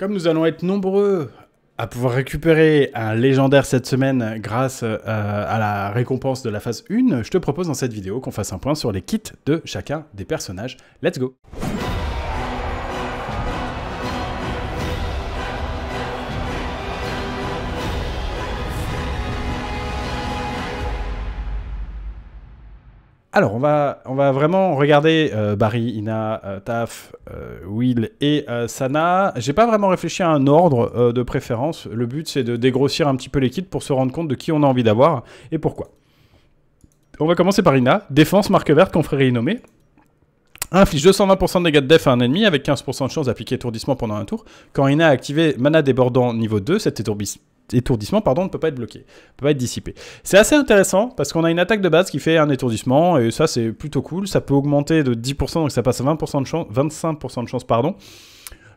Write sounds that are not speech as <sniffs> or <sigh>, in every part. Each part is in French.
Comme nous allons être nombreux à pouvoir récupérer un légendaire cette semaine grâce euh, à la récompense de la phase 1, je te propose dans cette vidéo qu'on fasse un point sur les kits de chacun des personnages. Let's go Alors, on va, on va vraiment regarder euh, Barry, Ina, euh, Taf, euh, Will et Sana. J'ai pas vraiment réfléchi à un ordre de préférence. Le but, c'est de dégrossir un petit peu l'équipe pour se rendre compte de qui on a envie d'avoir et pourquoi. On va commencer par Ina. Défense, marque verte, confrérie nommée. Inflige 220% de dégâts de def à un ennemi avec 15% de chance d'appliquer étourdissement pendant un tour. Quand Ina a activé mana débordant niveau 2, cet étourdissement étourdissement pardon, ne peut pas être bloqué, ne peut pas être dissipé. C'est assez intéressant parce qu'on a une attaque de base qui fait un étourdissement et ça c'est plutôt cool. Ça peut augmenter de 10%, donc ça passe à 20% de chance, 25% de chance. pardon.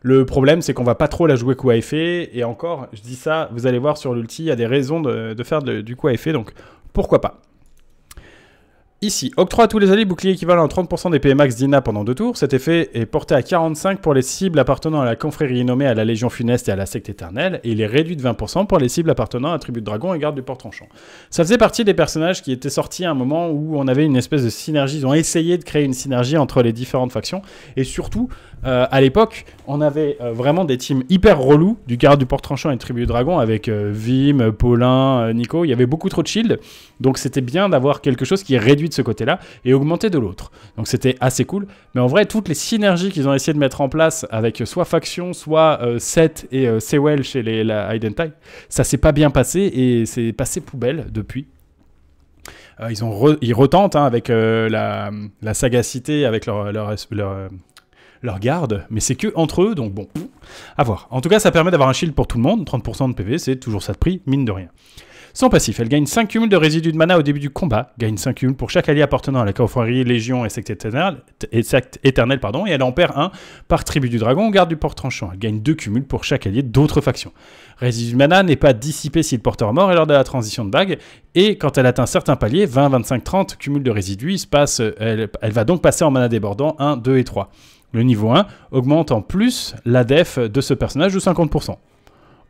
Le problème, c'est qu'on va pas trop la jouer coup à effet. Et encore, je dis ça, vous allez voir sur l'ulti, il y a des raisons de, faire du coup à effet, donc pourquoi pas ici. Octroi à tous les alliés bouclier équivalent à 30% des PMAX d'INA pendant deux tours. Cet effet est porté à 45 pour les cibles appartenant à la confrérie nommée à la Légion funeste et à la secte éternelle, et il est réduit de 20% pour les cibles appartenant à Tribu de Dragon et Garde du Port Tranchant. Ça faisait partie des personnages qui étaient sortis à un moment où on avait une espèce de synergie, ils ont essayé de créer une synergie entre les différentes factions, et surtout, euh, à l'époque, on avait euh, vraiment des teams hyper relous du Garde du Port Tranchant et Tribu de Dragon, avec euh, Vim, Paulin, Nico, il y avait beaucoup trop de shield, donc c'était bien d'avoir quelque chose qui réduit ce côté-là et augmenter de l'autre. Donc c'était assez cool. Mais en vrai, toutes les synergies qu'ils ont essayé de mettre en place avec soit Faction, soit euh, set et euh, Sewell chez les, la ça s'est pas bien passé et c'est passé poubelle depuis. Euh, ils, ont ils retentent hein, avec la, sagacité, avec leur, leur, garde, mais c'est que entre eux, donc bon, à voir. En tout cas, ça permet d'avoir un shield pour tout le monde, 30% de PV, c'est toujours ça de prix, mine de rien. Son passif, elle gagne 5 cumuls de résidus de mana au début du combat, gagne 5 cumuls pour chaque allié appartenant à la confrérie, légion et secte éternelle, pardon, et elle en perd 1 par tribu du dragon ou garde du porte tranchant. Elle gagne 2 cumuls pour chaque allié d'autres factions. Résidus de mana n'est pas dissipé si le porteur mort est lors de la transition de bague, et quand elle atteint certains paliers, 20, 25, 30 cumuls de résidus, se passe, elle, elle va donc passer en mana débordant 1, 2 et 3. Le niveau 1 augmente en plus la def de ce personnage de 50%.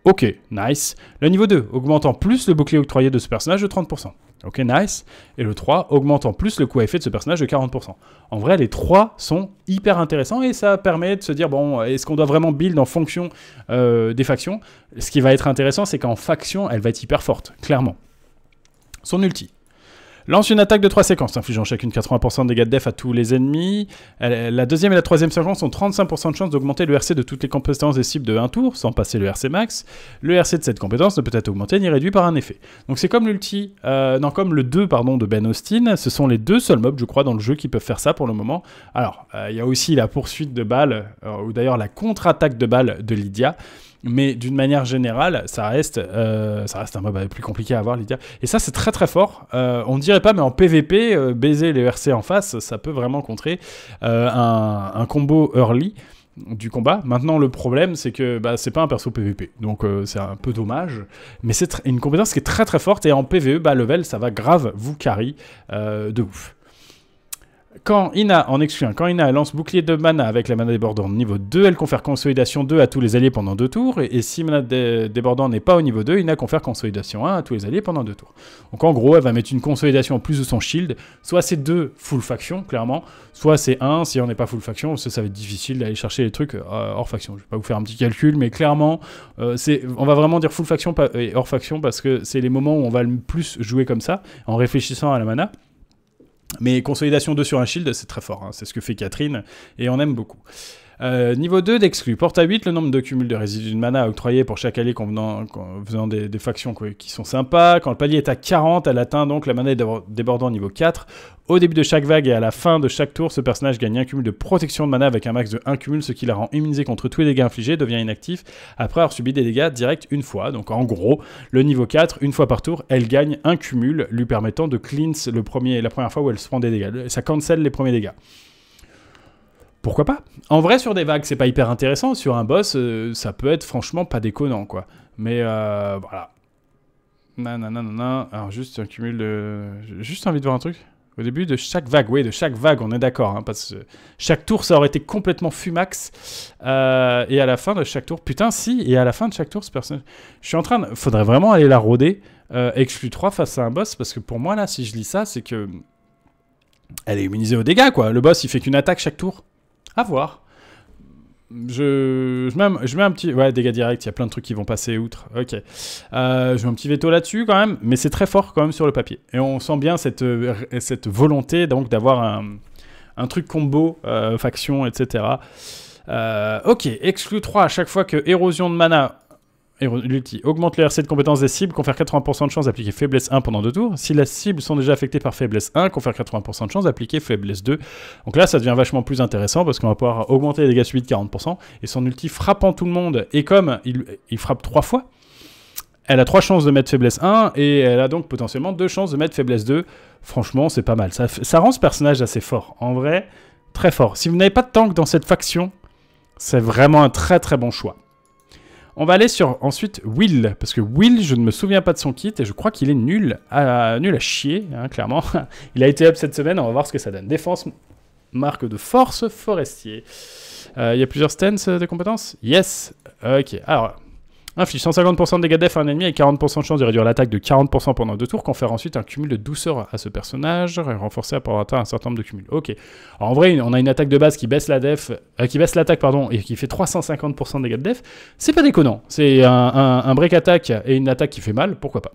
Ok, nice. Le niveau 2 augmentant plus le bouclier octroyé de ce personnage de 30%. Ok, nice. Et le 3 augmentant plus le coût à effet de ce personnage de 40%. En vrai, les 3 sont hyper intéressants et ça permet de se dire, bon, est-ce qu'on doit vraiment build en fonction euh, des factions Ce qui va être intéressant, c'est qu'en faction, elle va être hyper forte, clairement. Son ulti. Lance une attaque de 3 séquences, infligeant chacune 80% de dégâts de def à tous les ennemis. La deuxième et la troisième séquence ont 35% de chance d'augmenter le RC de toutes les compétences des cibles de 1 tour, sans passer le RC max. Le RC de cette compétence ne peut être augmenté ni réduit par un effet. Donc c'est comme l'ulti, euh, non comme le 2 pardon de Ben Austin. Ce sont les deux seuls mobs, je crois, dans le jeu qui peuvent faire ça pour le moment. Alors euh, il y a aussi la poursuite de balles, euh, ou d'ailleurs la contre-attaque de balles de Lydia mais d'une manière générale, ça reste, euh, ça reste un mob euh, plus compliqué à avoir, Lydia. Et ça, c'est très très fort. Euh, on dirait pas, mais en PvP, euh, baiser les RC en face, ça peut vraiment contrer un, combo early du combat. Maintenant, le problème, c'est que bah, c'est pas un perso PvP, donc c'est un peu dommage. Mais c'est une compétence qui est très très forte et en PvE, bah, level, ça va grave vous carry de ouf. Quand Ina, en quand Ina lance bouclier de mana avec la mana débordante niveau 2, elle confère consolidation 2 à tous les alliés pendant 2 tours, et, si mana n'est pas au niveau 2, Ina confère consolidation 1 à tous les alliés pendant 2 tours. Donc en gros, elle va mettre une consolidation en plus de son shield, soit c'est 2 full faction, clairement, soit c'est 1 si on n'est pas full faction, parce que ça va être difficile d'aller chercher les trucs euh, hors faction. Je vais pas vous faire un petit calcul, mais clairement, euh, on va vraiment dire full faction et hors faction, parce que c'est les moments où on va le plus jouer comme ça, en réfléchissant à la mana. Mais consolidation 2 sur un shield, c'est très fort. Hein. C'est ce que fait Catherine et on aime beaucoup. Euh, niveau 2 d'exclu Porte à 8, le nombre de cumuls de résidus de mana octroyés pour chaque allié faisant des, factions qui sont sympas. Quand le palier est à 40, elle atteint donc la mana débordant niveau 4. Au début de chaque vague et à la fin de chaque tour, ce personnage gagne un cumul de protection de mana avec un max de 1 cumul, ce qui la rend immunisée contre tous les dégâts infligés, devient inactif après avoir subi des dégâts directs une fois. Donc en gros, le niveau 4, une fois par tour, elle gagne un cumul lui permettant de cleanse le premier, la première fois où elle se prend des dégâts. Ça cancelle les premiers dégâts pourquoi pas En vrai, sur des vagues, c'est pas hyper intéressant. Sur un boss, euh, ça peut être franchement pas déconnant, quoi. Mais euh, voilà. non. Alors, juste un cumul de. juste envie de voir un truc. Au début de chaque vague, oui, de chaque vague, on est d'accord. Hein, parce chaque tour, ça aurait été complètement fumax. Euh, et à la fin de chaque tour, putain, si, et à la fin de chaque tour, ce personnage. Je suis en train de. Faudrait vraiment aller la rôder. Euh, exclu 3 face à un boss. Parce que pour moi, là, si je lis ça, c'est que elle est immunisée aux dégâts, quoi. Le boss, il fait qu'une attaque chaque tour. À voir. Je, mets, un, je mets un petit... Ouais, dégâts directs, il y a plein de trucs qui vont passer outre. Ok. Euh, je un petit veto là-dessus quand même, mais c'est très fort quand même sur le papier. Et on sent bien cette, euh, cette volonté donc d'avoir un, truc combo, euh, faction, etc. Euh, ok, exclu 3 à chaque fois que érosion de mana L'ulti augmente les RC de compétences des cibles, confère 80% de chance d'appliquer faiblesse 1 pendant deux tours. Si la cible sont déjà affectées par faiblesse 1, confère 80% de chance d'appliquer faiblesse 2. Donc là, ça devient vachement plus intéressant parce qu'on va pouvoir augmenter les dégâts subis de 40% et son ulti frappant tout le monde. Et comme il, frappe 3 fois, elle a 3 chances de mettre faiblesse 1 et elle a donc potentiellement 2 chances de mettre faiblesse 2. Franchement, c'est pas mal. ça rend ce personnage assez fort. En vrai, très fort. Si vous n'avez pas de tank dans cette faction, c'est vraiment un très très bon choix. On va aller sur ensuite Will, parce que Will, je ne me souviens pas de son kit et je crois qu'il est nul à, nul à chier, hein, clairement. <laughs> Il a été up cette semaine, on va voir ce que ça donne. Défense, marque de force, forestier. Euh, il y a plusieurs stances euh, de compétences Yes. Ok, alors ah, Inflige 150% de dégâts def à un ennemi et 40% de chance de réduire l'attaque de 40% pendant deux tours, confère ensuite un cumul de douceur à ce personnage, et renforcé avoir atteindre un certain nombre de cumuls. Ok. en vrai, on a une attaque de base qui baisse la def, euh, qui baisse l'attaque, pardon, et qui fait 350% de dégâts de def. C'est pas déconnant. C'est un, un break attack et une attaque qui fait mal, pourquoi pas.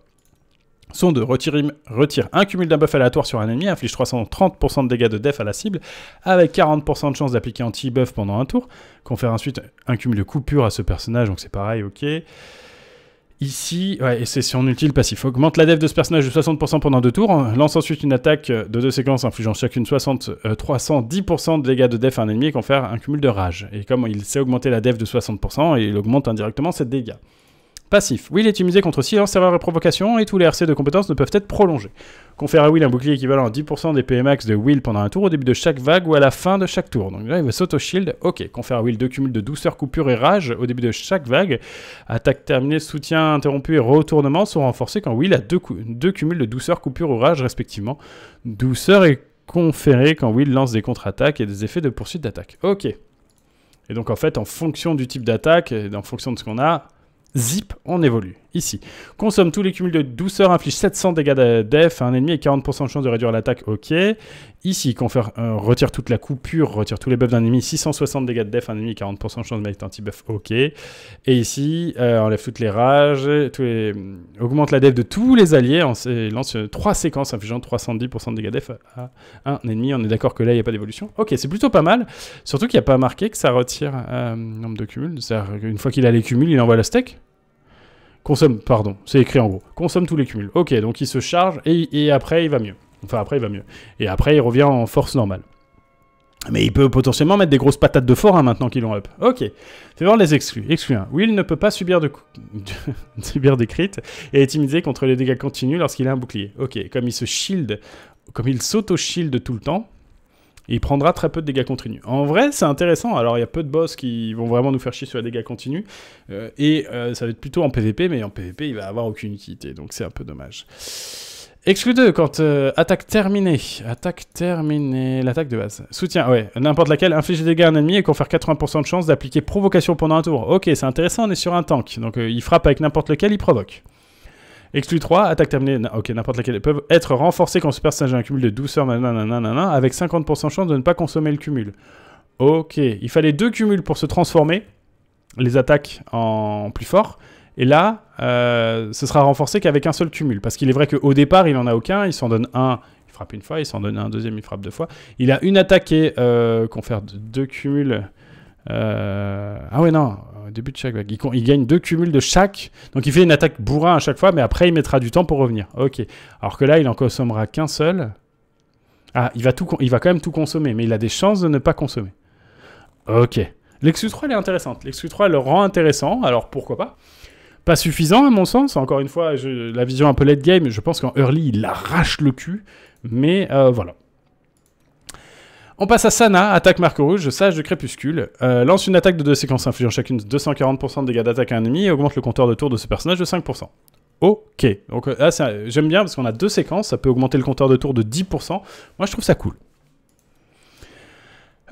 Son de retirer, retire un cumul d'un buff aléatoire sur un ennemi, inflige 330% de dégâts de def à la cible, avec 40% de chance d'appliquer anti-buff pendant un tour, confère ensuite un cumul de coupure à ce personnage, donc c'est pareil, ok. Ici, ouais, et c'est son on utile passif, augmente la def de ce personnage de 60% pendant deux tours, hein, lance ensuite une attaque de deux séquences infligeant chacune 60, 310% euh, de dégâts de def à un ennemi et confère un cumul de rage. Et comme il sait augmenter la def de 60%, il augmente indirectement ses dégâts. Passif. Will est utilisé contre silence, erreur et provocation, et tous les RC de compétences ne peuvent être prolongés. Confère à Will un bouclier équivalent à 10% des PMAX de Will pendant un tour au début de chaque vague ou à la fin de chaque tour. Donc là, il va s'auto-shield. Ok. Confère à Will deux cumuls de douceur, coupure et rage au début de chaque vague. Attaque terminée, soutien interrompu et retournement sont renforcés quand Will a deux, deux cumuls de douceur, coupure ou rage respectivement. Douceur est conférée quand Will lance des contre-attaques et des effets de poursuite d'attaque. Ok. Et donc en fait, en fonction du type d'attaque, en fonction de ce qu'on a, Zip, on évolue ici. Consomme tous les cumuls de douceur, inflige 700 dégâts de def à un ennemi et 40% de chance de réduire l'attaque, ok. Ici, euh, retire toute la coupure, retire tous les buffs d'un ennemi, 660 dégâts de def à un ennemi, 40% de chance de mettre un petit buff ok. Et ici, euh, enlève toutes les rages, euh, augmente la def de tous les alliés, lance 3 séquences infligeant 310% de dégâts de def à un ennemi, on est d'accord que là, il n'y a pas d'évolution. Ok, c'est plutôt pas mal, surtout qu'il n'y a pas marqué que ça retire un nombre de cumuls, une fois qu'il a les cumuls, il envoie la steak Consomme, pardon, c'est écrit en gros. Consomme tous les cumuls. Ok, donc il se charge et, après il va mieux. Enfin, après il va mieux. Et après il revient en force normale. Mais il peut potentiellement mettre des grosses patates de fort hein, maintenant qu'ils l'ont up. Ok. Fais voir les exclus. exclus 1. Will ne peut pas subir, de <laughs> subir des crits et est immunisé contre les dégâts continus lorsqu'il a un bouclier. Ok. Comme il se shield, comme il s'auto-shield tout le temps, il prendra très peu de dégâts continus. En vrai, c'est intéressant. Alors, il y a peu de boss qui vont vraiment nous faire chier sur les dégâts continus. Euh, et euh, ça va être plutôt en PvP, mais en PvP, il va avoir aucune utilité. Donc, c'est un peu dommage. Exclu 2, quand euh, attaque terminée. Attaque terminée. L'attaque de base. Soutien, ouais. N'importe laquelle, inflige des dégâts à un ennemi et confère 80% de chance d'appliquer provocation pendant un tour. Ok, c'est intéressant, on est sur un tank. Donc il frappe avec n'importe lequel, il provoque. Exclu 3, attaque terminée, ok, n'importe laquelle, peuvent être renforcées quand ce personnage a un cumul de douceur, avec 50% de chance de ne pas consommer le cumul. Ok, il fallait deux cumuls pour se transformer, les attaques en plus fort, et là, euh, ce sera renforcé qu'avec un seul cumul, parce qu'il est vrai qu'au départ, il n'en a aucun, il s'en donne un, il frappe une fois, il s'en donne un deuxième, il frappe deux fois. Il a une attaque et euh, qu'on confère deux cumuls... Euh, ah ouais, non, début de chaque vague. Il, gagne deux cumuls de chaque. Donc il fait une attaque bourrin à chaque fois, mais après il mettra du temps pour revenir. Ok. Alors que là, il en consommera qu'un seul. Ah, il va, tout, il va quand même tout consommer, mais il a des chances de ne pas consommer. Ok. l'exu 3 elle est intéressante. l'exu 3 elle le rend intéressant, alors pourquoi pas Pas suffisant, à mon sens. Encore une fois, la vision un peu late game, je pense qu'en early, il arrache le cul. Mais euh, voilà. On passe à Sana, attaque Marco Rouge, Sage de Crépuscule. Euh, lance une attaque de deux séquences infligeant chacune 240% de dégâts d'attaque à un ennemi et augmente le compteur de tour de ce personnage de 5%. Ok. Donc là, euh, ah, j'aime bien parce qu'on a deux séquences, ça peut augmenter le compteur de tour de 10%. Moi, je trouve ça cool.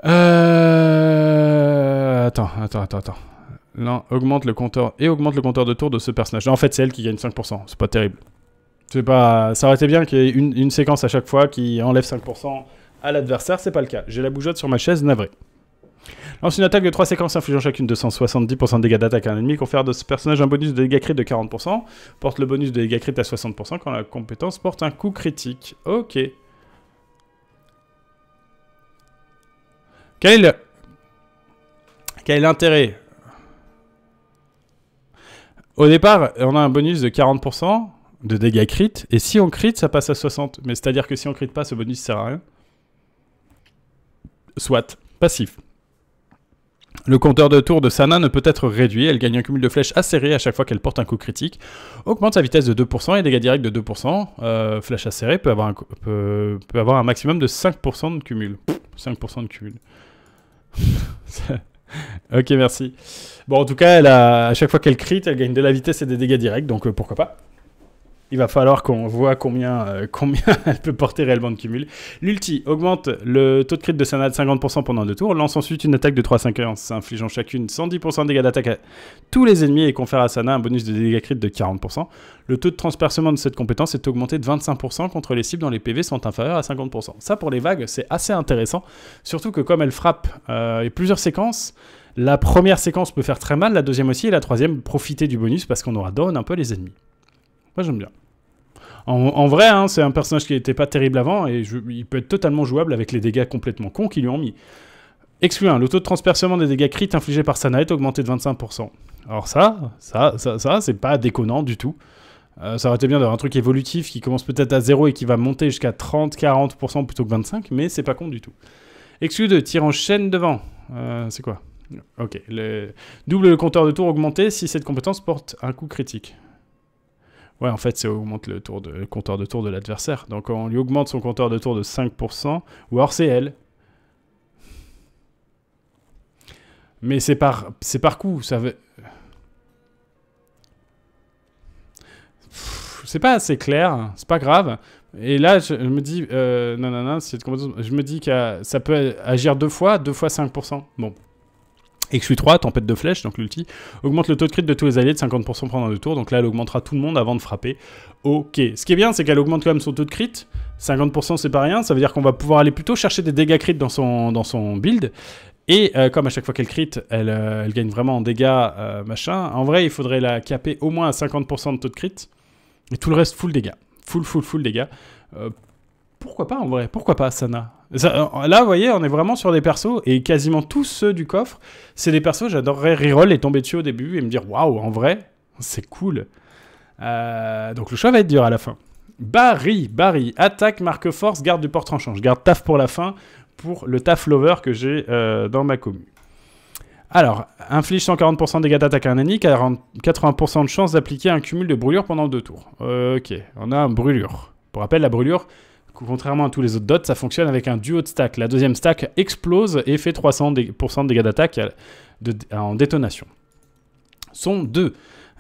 Euh... Attends, attends, attends, attends. Non, augmente le compteur et augmente le compteur de tour de ce personnage. en fait, c'est elle qui gagne 5%. C'est pas terrible. C'est pas... Ça aurait été bien qu'il y ait une, séquence à chaque fois qui enlève 5% à l'adversaire, c'est pas le cas. J'ai la bougeotte sur ma chaise, navré. Lance une attaque de 3 séquences infligeant chacune 270% de dégâts d'attaque à un ennemi, confère de ce personnage un bonus de dégâts crit de 40%, porte le bonus de dégâts crit à 60% quand la compétence porte un coup critique. Ok. Quel est l'intérêt Au départ, on a un bonus de 40% de dégâts crit, et si on crit, ça passe à 60. Mais c'est-à-dire que si on crit pas, ce bonus sert à rien soit passif. Le compteur de tours de Sana ne peut être réduit, elle gagne un cumul de flèches acérées à chaque fois qu'elle porte un coup critique, augmente sa vitesse de 2% et dégâts directs de 2%, euh, flèche acérée peut avoir, un, peut, avoir un maximum de 5% de cumul. 5% de cumul. <laughs> ok, merci. Bon, en tout cas, elle à chaque fois qu'elle crit, elle gagne de la vitesse et des dégâts directs, donc euh, pourquoi pas il va falloir qu'on voit combien, euh, <laughs> elle peut porter réellement de cumul. L'ulti augmente le taux de crit de Sana de 50% pendant deux tours, lance ensuite une attaque de 3-5 infligeant chacune 110% de dégâts d'attaque à tous les ennemis et confère à Sana un bonus de dégâts crit de 40%. Le taux de transpercement de cette compétence est augmenté de 25% contre les cibles dont les PV sont inférieurs à 50%. Ça pour les vagues, c'est assez intéressant, surtout que comme elle frappe euh, et plusieurs séquences, la première séquence peut faire très mal, la deuxième aussi, et la troisième profiter du bonus parce qu'on aura down un peu les ennemis. Moi, j'aime bien. En, vrai, hein, c'est un personnage qui n'était pas terrible avant et il peut être totalement jouable avec les dégâts complètement cons qu'ils lui ont mis. Exclu 1, hein, le taux de transpercement des dégâts crit infligés par Sana est augmenté de 25%. Alors ça, ça, ça, c'est pas déconnant du tout. Euh, ça aurait été bien d'avoir un truc évolutif qui commence peut-être à 0 et qui va monter jusqu'à 30-40% plutôt que 25%, mais c'est pas con du tout. Exclu 2, tir en chaîne devant. Euh, c'est quoi Ok, double le compteur de tour augmenté si cette compétence porte un coup critique. Ouais, en fait, ça augmente le, tour de, compteur de tour de l'adversaire. Donc on lui augmente son compteur de tour de 5%, ou alors c'est elle. Mais c'est par, c'est coup, ça veut... C'est pas assez clair, hein. c'est pas grave. Et là, je, me dis, euh, non, non, non, je me dis que ça peut agir deux fois, deux fois 5%. Bon, xu 3 tempête de flèche, donc l'ulti, augmente le taux de crit de tous les alliés de 50% pendant deux tours, donc là elle augmentera tout le monde avant de frapper. Ok, ce qui est bien c'est qu'elle augmente quand même son taux de crit, 50% c'est pas rien, ça veut dire qu'on va pouvoir aller plutôt chercher des dégâts crit dans son, dans son build, et euh, comme à chaque fois qu'elle crit, elle, euh, gagne vraiment en dégâts, euh, machin, en vrai il faudrait la caper au moins à 50% de taux de crit, et tout le reste full dégâts, full full full dégâts, pourquoi pas en vrai Pourquoi pas Sana euh, Là, vous voyez, on est vraiment sur des persos, et quasiment tous ceux du coffre, c'est des persos, j'adorerais reroll et tomber dessus au début et me dire waouh, en vrai, c'est cool. Euh, donc le choix va être dur à la fin. Barry, Barry, attaque, marque force, garde du porte en change. Garde taf pour la fin, pour le taf lover que j'ai euh, dans ma commu. Alors, inflige 140% de dégâts d'attaque à un ennemi, 80% de chance d'appliquer un cumul de brûlure pendant deux tours. ok, on a un brûlure. Pour rappel, la brûlure, contrairement à tous les autres dots, ça fonctionne avec un duo de stack. La deuxième stack explose et fait 300% de dégâts d'attaque en détonation. Son 2.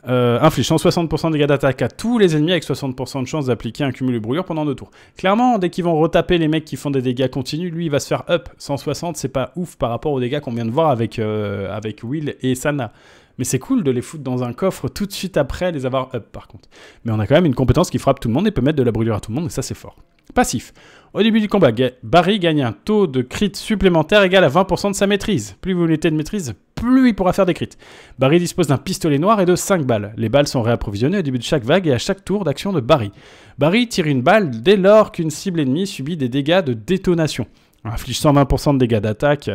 inflige 160% 60% de dégâts d'attaque à tous les ennemis avec 60% de chance d'appliquer un cumul de brûlure pendant deux tours. Clairement, dès qu'ils vont retaper les mecs qui font des dégâts continus, lui il va se faire up. 160, c'est pas ouf par rapport aux dégâts qu'on vient de voir avec, euh, avec Will et Sana. Mais c'est cool de les foutre dans un coffre tout de suite après les avoir up par contre. Mais on a quand même une compétence qui frappe tout le monde et peut mettre de la brûlure à tout le monde et ça c'est fort. Passif. Au début du combat, Barry gagne un taux de crit supplémentaire égal à 20% de sa maîtrise. Plus vous mettez de maîtrise, plus il pourra faire des crits. Barry dispose d'un pistolet noir et de 5 balles. Les balles sont réapprovisionnées au début de chaque vague et à chaque tour d'action de Barry. Barry tire une balle dès lors qu'une cible ennemie subit des dégâts de détonation inflige 120% de dégâts d'attaque.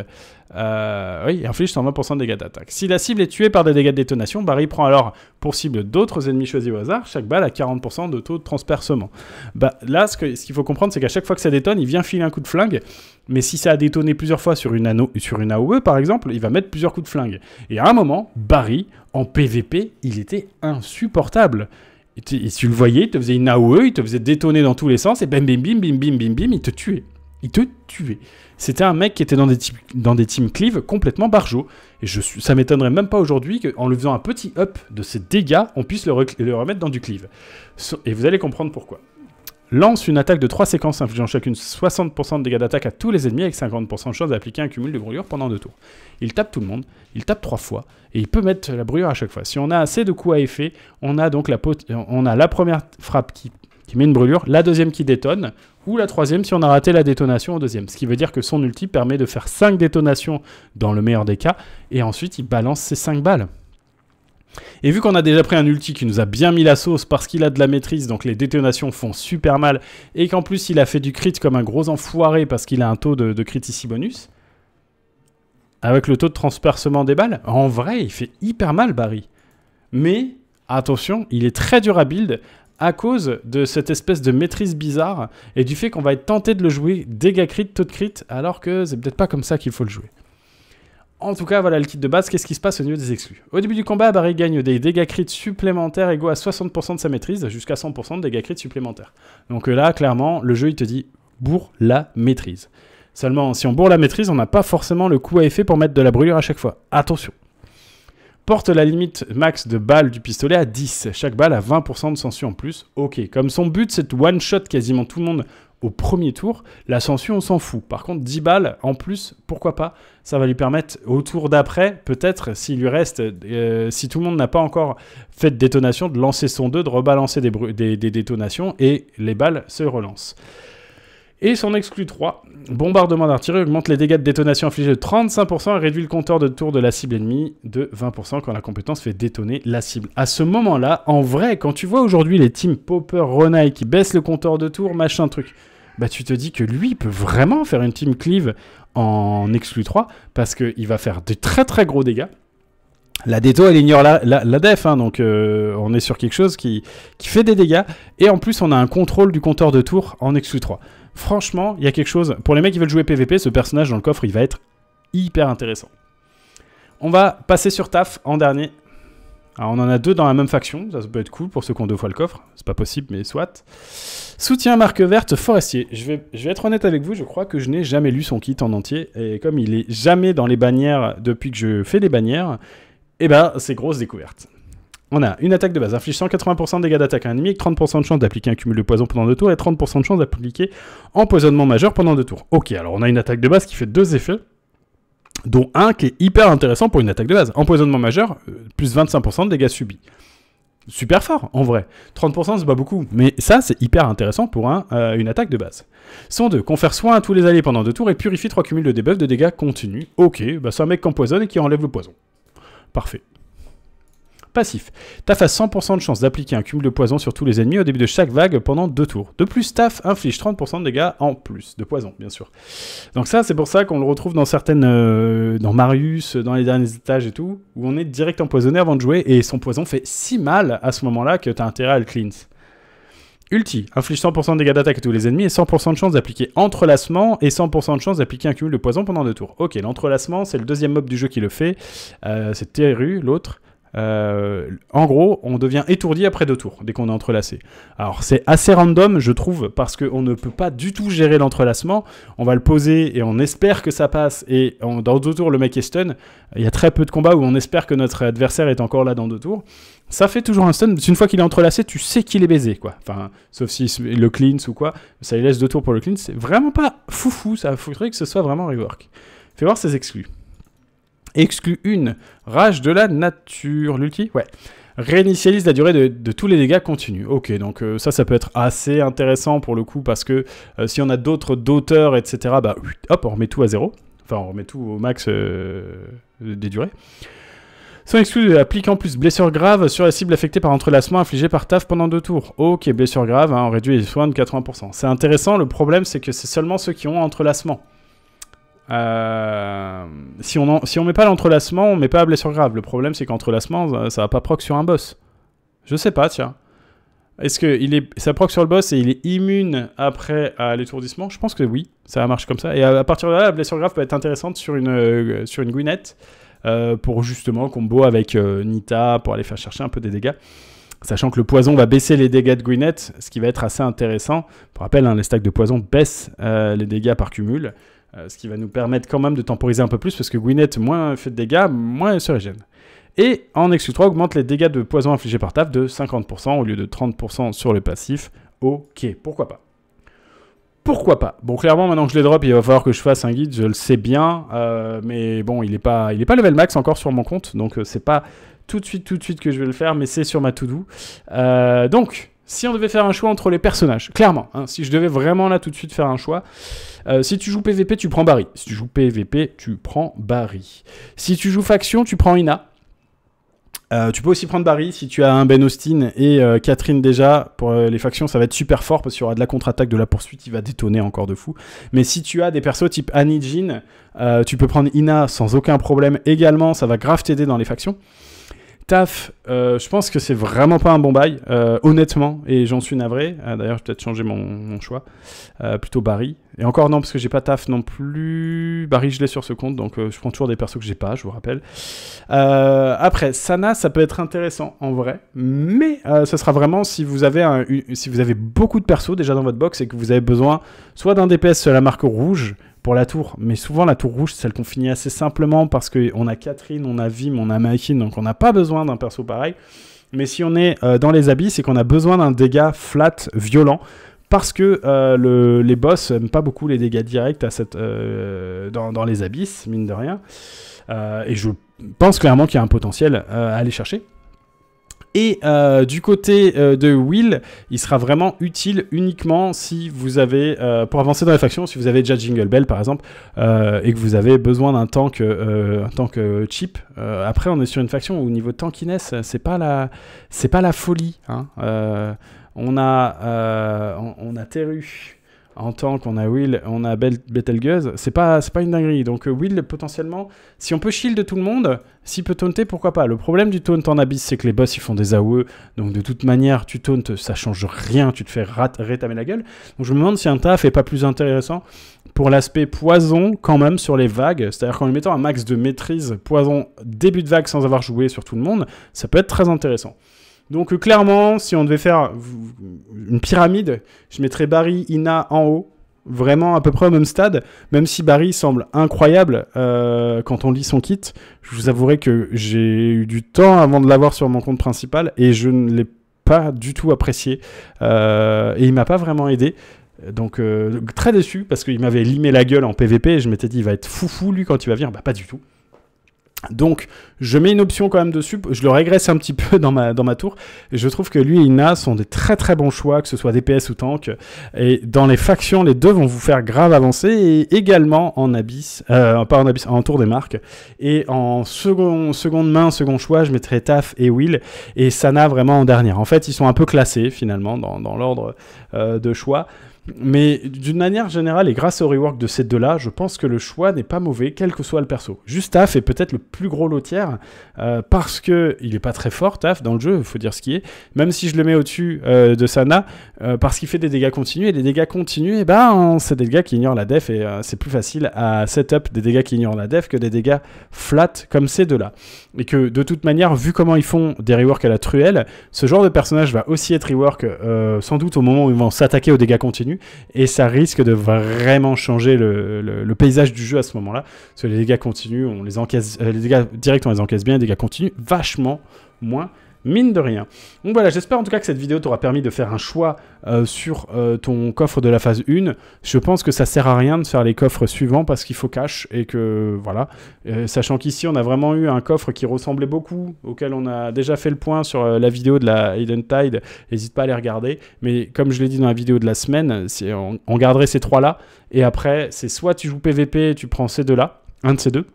Euh, oui, inflige 120% de dégâts d'attaque. Si la cible est tuée par des dégâts de détonation, Barry prend alors pour cible d'autres ennemis choisis au hasard. Chaque balle a 40% de taux de transpercement. Bah, là, ce qu'il faut comprendre, c'est qu'à chaque fois que ça détonne, il vient filer un coup de flingue. Mais si ça a détonné plusieurs fois sur une, anneau, sur une AOE, par exemple, il va mettre plusieurs coups de flingue. Et à un moment, Barry, en PVP, il était insupportable. Et tu, tu le voyais, il te faisait une AOE, il te faisait détonner dans tous les sens, et bim bim bim bim bim bim bim, il te tuait il te tuait. C'était un mec qui était dans des, dans des cleave complètement barjo. Et je suis, ça m'étonnerait même pas aujourd'hui qu'en lui faisant un petit up de ses dégâts, on puisse le, remettre dans du cleave. et vous allez comprendre pourquoi. Lance une attaque de trois séquences infligeant chacune 60% de dégâts d'attaque à tous les ennemis avec 50% de chance d'appliquer un cumul de brûlure pendant deux tours. Il tape tout le monde, il tape trois fois, et il peut mettre la brûlure à chaque fois. Si on a assez de coups à effet, on a donc on a la première frappe qui il met une brûlure, la deuxième qui détonne, ou la troisième si on a raté la détonation au deuxième. Ce qui veut dire que son ulti permet de faire 5 détonations dans le meilleur des cas, et ensuite il balance ses 5 balles. Et vu qu'on a déjà pris un ulti qui nous a bien mis la sauce parce qu'il a de la maîtrise, donc les détonations font super mal, et qu'en plus il a fait du crit comme un gros enfoiré parce qu'il a un taux de, de crit ici bonus, avec le taux de transpercement des balles, en vrai il fait hyper mal Barry. Mais attention, il est très dur à build à cause de cette espèce de maîtrise bizarre et du fait qu'on va être tenté de le jouer dégâts crit, taux de crit, alors que c'est peut-être pas comme ça qu'il faut le jouer. En tout cas, voilà le kit de base. Qu'est-ce qui se passe au niveau des exclus Au début du combat, Barry gagne des dégâts crit supplémentaires égaux à 60% de sa maîtrise, jusqu'à 100% de dégâts crit supplémentaires. Donc là, clairement, le jeu, il te dit bourre la maîtrise. Seulement, si on bourre la maîtrise, on n'a pas forcément le coup à effet pour mettre de la brûlure à chaque fois. Attention porte la limite max de balles du pistolet à 10. Chaque balle a 20% de censure en plus. Ok, comme son but c'est de one-shot quasiment tout le monde au premier tour, la censure on s'en fout. Par contre 10 balles en plus, pourquoi pas Ça va lui permettre au tour d'après, peut-être s'il lui reste, euh, si tout le monde n'a pas encore fait de détonation, de lancer son 2, de rebalancer des détonations et les balles se relancent et son exclu 3. Bombardement d'artillerie augmente les dégâts de détonation infligés de 35% et réduit le compteur de tour de la cible ennemie de 20% quand la compétence fait détonner la cible. À ce moment-là, en vrai, quand tu vois aujourd'hui les teams Popper, Ronai qui baissent le compteur de tour, machin truc, bah tu te dis que lui peut vraiment faire une team cleave en exclu 3 parce qu'il va faire des très très gros dégâts. La déto, elle ignore la, def, hein, donc euh, on est sur quelque chose qui, qui fait des dégâts. Et en plus, on a un contrôle du compteur de tour en exclu 3. Franchement, il y a quelque chose. Pour les mecs qui veulent jouer PVP, ce personnage dans le coffre, il va être hyper intéressant. On va passer sur taf en dernier. Alors on en a deux dans la même faction, ça, peut être cool pour ceux qui ont deux fois le coffre, c'est pas possible mais soit. Soutien marque verte forestier. Je vais, je vais être honnête avec vous, je crois que je n'ai jamais lu son kit en entier et comme il est jamais dans les bannières depuis que je fais les bannières, eh ben c'est grosse découverte. On a une attaque de base, inflige 180% de dégâts d'attaque à un ennemi, 30% de chance d'appliquer un cumul de poison pendant deux tours et 30% de chance d'appliquer empoisonnement majeur pendant deux tours. Ok, alors on a une attaque de base qui fait deux effets, dont un qui est hyper intéressant pour une attaque de base. Empoisonnement majeur, euh, plus 25% de dégâts subis. Super fort en vrai. 30% c'est pas beaucoup, mais ça c'est hyper intéressant pour euh, une attaque de base. Son 102. Confère soin à tous les alliés pendant deux tours et purifie 3 cumuls de debuff de dégâts continus. Ok, bah c'est un mec qui empoisonne et qui enlève le poison. Parfait. Passif. Taf a 100% de chance d'appliquer un cumul de poison sur tous les ennemis au début de chaque vague pendant deux tours. De plus, Taf inflige 30% de dégâts en plus, de poison bien sûr. Donc ça, c'est pour ça qu'on le retrouve dans certaines... Euh, dans Marius, dans les derniers étages et tout, où on est direct empoisonné avant de jouer, et son poison fait si mal à ce moment-là que t'as intérêt à le cleanse. Ulti, inflige 100% de dégâts d'attaque à tous les ennemis et 100% de chance d'appliquer entrelacement et 100% de chance d'appliquer un cumul de poison pendant deux tours. Ok, l'entrelacement, c'est le deuxième mob du jeu qui le fait. Euh, c'est Teru, l'autre. Euh, en gros, on devient étourdi après deux tours, dès qu'on est entrelacé. Alors c'est assez random, je trouve, parce qu'on ne peut pas du tout gérer l'entrelacement. On va le poser et on espère que ça passe. Et dans deux tours, le mec est stun. Il y a très peu de combats où on espère que notre adversaire est encore là dans deux tours. Ça fait toujours un stun. Une fois qu'il est entrelacé, tu sais qu'il est baisé, quoi. Enfin, sauf si le cleans ou quoi, ça lui laisse deux tours pour le cleans. C'est vraiment pas foufou. Ça faudrait que ce soit vraiment rework. Fais voir ses exclus. Exclut une. Rage de la nature. L'ulti Ouais. Réinitialise la durée de, tous les dégâts continus. Ok, donc euh, ça, ça peut être assez intéressant pour le coup, parce que euh, si on a d'autres d'auteurs, etc., bah <sniffs> hop, on remet tout à zéro. Enfin, on remet tout au max euh, des durées. Sont exclus, applique en plus blessure grave sur la cible affectée par entrelacement infligé par TAF pendant deux tours. Ok, blessure grave, hein, on réduit les soins de 80%. C'est intéressant, le problème c'est que c'est seulement ceux qui ont entrelacement. Euh, si on si on met pas l'entrelacement, on met pas la blessure grave. Le problème, c'est qu'entrelacement, ça, va pas proc sur un boss. Je sais pas, tiens. Est-ce que il est, ça proc sur le boss et il est immune après à l'étourdissement Je pense que oui, ça marche comme ça. Et à, partir de là, la blessure grave peut être intéressante sur une, euh, sur une euh, pour justement combo avec Nita pour aller faire chercher un peu des dégâts. Sachant que le poison va baisser les dégâts de Guinette, ce qui va être assez intéressant. Pour rappel, hein, les stacks de poison baissent les dégâts par cumul. Euh, ce qui va nous permettre quand même de temporiser un peu plus, parce que Gwyneth, moins fait de dégâts, moins se régène. Et en X3 augmente les dégâts de poison infligés par taf de 50% au lieu de 30% sur le passif. Ok, pourquoi pas pourquoi pas Bon, clairement, maintenant que je les drop, il va falloir que je fasse un guide, je le sais bien, euh, mais bon, il n'est pas, pas level max encore sur mon compte, donc euh, c'est pas tout de suite, tout de suite que je vais le faire, mais c'est sur ma to-do. donc, si on devait faire un choix entre les personnages, clairement, hein, si je devais vraiment là tout de suite faire un choix, euh, si tu joues PVP, tu prends Barry. Si tu joues PVP, tu prends Barry. Si tu joues faction, tu prends Ina. Euh, tu peux aussi prendre Barry si tu as un Ben Austin et euh, Catherine déjà. Pour les factions, ça va être super fort parce qu'il y aura de la contre-attaque, de la poursuite, il va détonner encore de fou. Mais si tu as des persos type Annie Jean, tu peux prendre Ina sans aucun problème également, ça va grave t'aider dans les factions. Taf, euh, je pense que c'est vraiment pas un bon bail, euh, honnêtement, et j'en suis navré. Euh, d'ailleurs, je vais peut-être changer mon, choix. plutôt Barry. Et encore non, parce que j'ai pas Taf non plus. Barry, je l'ai sur ce compte, donc je prends toujours des persos que j'ai pas, je vous rappelle. après, Sana, ça peut être intéressant en vrai, mais ce sera vraiment si vous, avez un, si vous avez beaucoup de persos déjà dans votre box et que vous avez besoin soit d'un DPS sur la marque rouge, pour la tour. Mais souvent, la tour rouge, celle qu'on finit assez simplement parce qu'on a Catherine, on a Vim, on a makin donc on n'a pas besoin d'un perso pareil. Mais si on est euh, dans les abysses et qu'on a besoin d'un dégât flat, violent, parce que euh, les boss n'aiment pas beaucoup les dégâts directs à euh, dans, les abysses, mine de rien. et je pense clairement qu'il y a un potentiel à aller chercher. Et euh, du côté euh, de Will, il sera vraiment utile uniquement si vous avez, euh, pour avancer dans les factions, si vous avez déjà Jingle Bell par exemple, et que vous avez besoin d'un tank, tank cheap. après, on est sur une faction où au niveau de tankiness, c'est pas la, c'est pas la folie. Hein. on a, on, a Teru en tant qu'on a Will, on a Betelgeuse, c'est pas, c'est pas une dinguerie. Donc euh, Will, potentiellement, si on peut shield tout le monde, s'il peut taunter, pourquoi pas. Le problème du taunt en abyss, c'est que les boss, ils font des AOE, donc de toute manière, tu tauntes, ça change rien, tu te fais rétamer la gueule. Donc je me demande si un taf est pas plus intéressant pour l'aspect poison quand même sur les vagues, c'est-à-dire qu'en lui mettant un max de maîtrise, poison début de vague sans avoir joué sur tout le monde, ça peut être très intéressant. Donc euh, clairement, si on devait faire une pyramide, je mettrais Barry, Ina en haut, vraiment à peu près au même stade, même si Barry semble incroyable euh, quand on lit son kit. Je vous avouerai que j'ai eu du temps avant de l'avoir sur mon compte principal et je ne l'ai pas du tout apprécié euh, et il m'a pas vraiment aidé. Donc très déçu parce qu'il m'avait limé la gueule en PVP et je m'étais dit il va être foufou lui quand il va venir. Bah pas du tout. Donc, je mets une option quand même dessus, je le régresse un petit <laughs> peu dans ma, tour. Et je trouve que lui et Ina sont des très très bons choix, que ce soit DPS ou tank. Et dans les factions, les deux vont vous faire grave avancer, et également en abyss, euh, pas en abyss, en tour des marques. Et en second, seconde main, second choix, je mettrai Taf et Will, et Sana vraiment en dernière. En fait, ils sont un peu classés finalement dans, l'ordre euh, de choix. Mais d'une manière générale, et grâce au rework de ces deux-là, je pense que le choix n'est pas mauvais, quel que soit le perso. Juste Taf est peut-être le plus gros lotière, euh, parce qu'il il est pas très fort, Taf, dans le jeu, il faut dire ce qui est. Même si je le mets au-dessus euh, de Sana, euh, parce qu'il fait des dégâts continus, et les dégâts continus, et eh ben, c'est des dégâts qui ignorent la def, et c'est plus facile à setup des dégâts qui ignorent la def que des dégâts flat comme ces deux-là. Et que de toute manière, vu comment ils font des rework à la truelle, ce genre de personnage va aussi être rework sans doute au moment où ils vont s'attaquer aux dégâts continus et ça risque de vraiment changer le, paysage du jeu à ce moment-là, parce que les dégâts continuent, on les encaisse, euh, les dégâts directs on les encaisse bien, les dégâts continuent vachement moins, mine de rien. Donc voilà, j'espère en tout cas que cette vidéo t'aura permis de faire un choix euh, sur euh, ton coffre de la phase 1. Je pense que ça sert à rien de faire les coffres suivants parce qu'il faut cash et que voilà. Euh, sachant qu'ici on a vraiment eu un coffre qui ressemblait beaucoup, auquel on a déjà fait le point sur la vidéo de la Hidden Tide. N'hésite pas à les regarder. Mais comme je l'ai dit dans la vidéo de la semaine, on, on garderait ces trois là. Et après, c'est soit tu joues PVP, et tu prends ces deux là, un de ces deux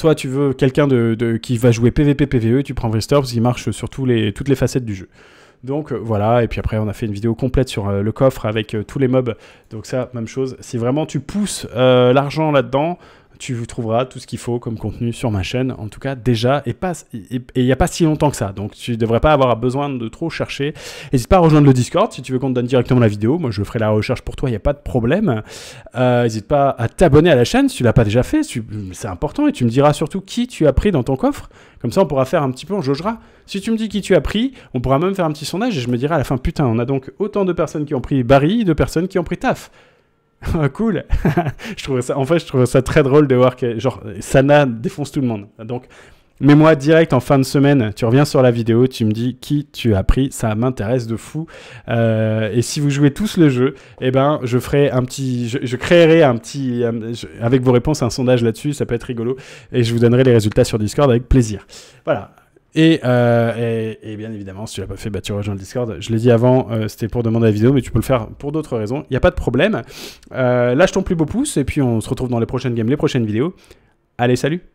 Soit tu veux quelqu'un de, qui va jouer PVP, PVE, tu prends Vrister parce qu'il marche sur les, toutes les facettes du jeu. Donc euh, voilà, et puis après on a fait une vidéo complète sur euh, le coffre avec euh, tous les mobs. Donc ça, même chose, si vraiment tu pousses l'argent là-dedans, tu trouveras tout ce qu'il faut comme contenu sur ma chaîne, en tout cas déjà, et il n'y a pas si longtemps que ça, donc tu ne devrais pas avoir besoin de trop chercher. N'hésite pas à rejoindre le Discord si tu veux qu'on te donne directement la vidéo, moi je ferai la recherche pour toi, il n'y a pas de problème. Euh, n'hésite pas à t'abonner à la chaîne si tu l'as pas déjà fait, c'est important, et tu me diras surtout qui tu as pris dans ton coffre, comme ça on pourra faire un petit peu, on jaugera. Si tu me dis qui tu as pris, on pourra même faire un petit sondage, et je me dirai à la fin, putain, on a donc autant de personnes qui ont pris Barry, de personnes qui ont pris Taf. <laughs> Ah, cool. <laughs> je trouve ça, en fait, je trouve ça très drôle de voir que genre Sana défonce tout le monde. Donc, mais moi, direct en fin de semaine, tu reviens sur la vidéo, tu me dis qui tu as pris, ça m'intéresse de fou. Euh, et si vous jouez tous le jeu, et eh ben, je ferai un petit, je, créerai un petit, euh, avec vos réponses, un sondage là-dessus, ça peut être rigolo, et je vous donnerai les résultats sur Discord avec plaisir. Voilà. Euh, et, bien évidemment, si tu l'as pas fait, bah, tu rejoins le Discord. Je l'ai dit avant, euh, c'était pour demander la vidéo, mais tu peux le faire pour d'autres raisons. Il n'y a pas de problème. Euh, lâche ton plus beau pouce et puis on se retrouve dans les prochaines games, les prochaines vidéos. Allez, salut